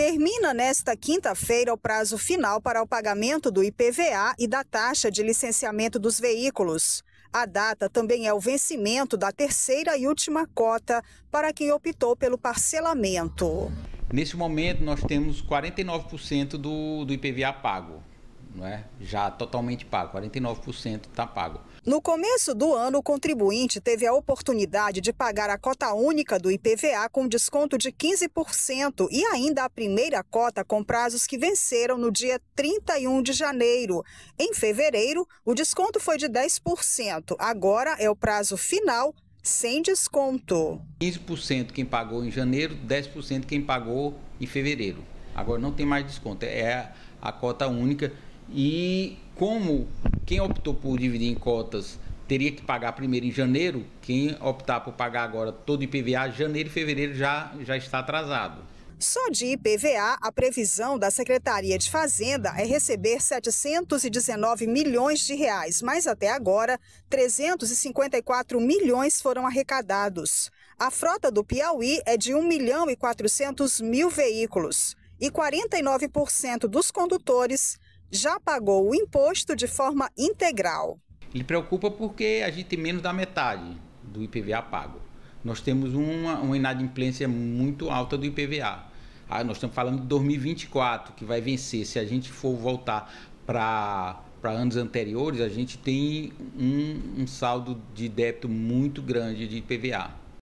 Termina nesta quinta-feira o prazo final para o pagamento do IPVA e da taxa de licenciamento dos veículos. A data também é o vencimento da terceira e última cota para quem optou pelo parcelamento. Neste momento, nós temos 49% do, do IPVA pago. É? já totalmente pago, 49% está pago. No começo do ano, o contribuinte teve a oportunidade de pagar a cota única do IPVA com desconto de 15% e ainda a primeira cota com prazos que venceram no dia 31 de janeiro. Em fevereiro, o desconto foi de 10%. Agora é o prazo final sem desconto. 15% quem pagou em janeiro, 10% quem pagou em fevereiro. Agora não tem mais desconto, é a cota única e como quem optou por dividir em cotas teria que pagar primeiro em janeiro, quem optar por pagar agora todo IPVA, janeiro e fevereiro já, já está atrasado. Só de IPVA, a previsão da Secretaria de Fazenda é receber 719 milhões de reais, mas até agora 354 milhões foram arrecadados. A frota do Piauí é de 1 milhão e 400 mil veículos e 49% dos condutores já pagou o imposto de forma integral. Ele preocupa porque a gente tem menos da metade do IPVA pago. Nós temos uma, uma inadimplência muito alta do IPVA. Ah, nós estamos falando de 2024, que vai vencer. Se a gente for voltar para anos anteriores, a gente tem um, um saldo de débito muito grande de IPVA.